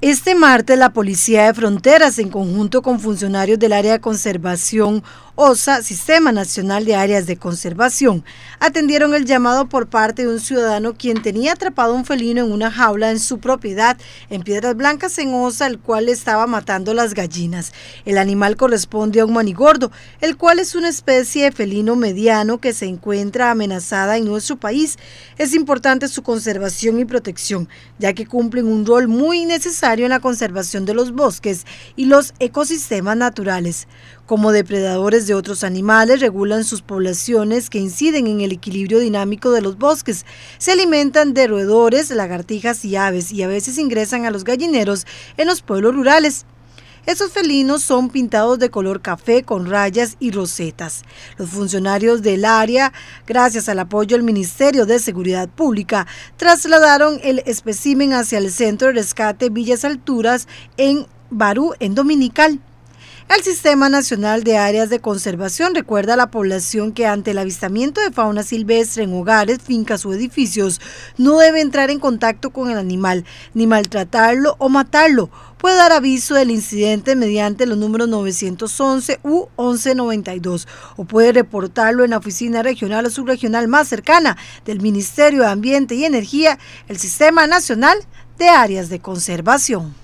Este martes la Policía de Fronteras, en conjunto con funcionarios del Área de Conservación OSA, Sistema Nacional de Áreas de Conservación, atendieron el llamado por parte de un ciudadano quien tenía atrapado un felino en una jaula en su propiedad en Piedras Blancas en OSA, el cual estaba matando las gallinas. El animal corresponde a un manigordo, el cual es una especie de felino mediano que se encuentra amenazada en nuestro país. Es importante su conservación y protección, ya que cumplen un rol muy necesario en la conservación de los bosques y los ecosistemas naturales. Como depredadores de otros animales regulan sus poblaciones que inciden en el equilibrio dinámico de los bosques. Se alimentan de roedores, lagartijas y aves y a veces ingresan a los gallineros en los pueblos rurales. esos felinos son pintados de color café con rayas y rosetas. Los funcionarios del área, gracias al apoyo del Ministerio de Seguridad Pública, trasladaron el espécimen hacia el Centro de Rescate Villas Alturas en Barú, en Dominical. El Sistema Nacional de Áreas de Conservación recuerda a la población que ante el avistamiento de fauna silvestre en hogares, fincas o edificios no debe entrar en contacto con el animal, ni maltratarlo o matarlo. Puede dar aviso del incidente mediante los números 911 u 1192 o puede reportarlo en la oficina regional o subregional más cercana del Ministerio de Ambiente y Energía, el Sistema Nacional de Áreas de Conservación.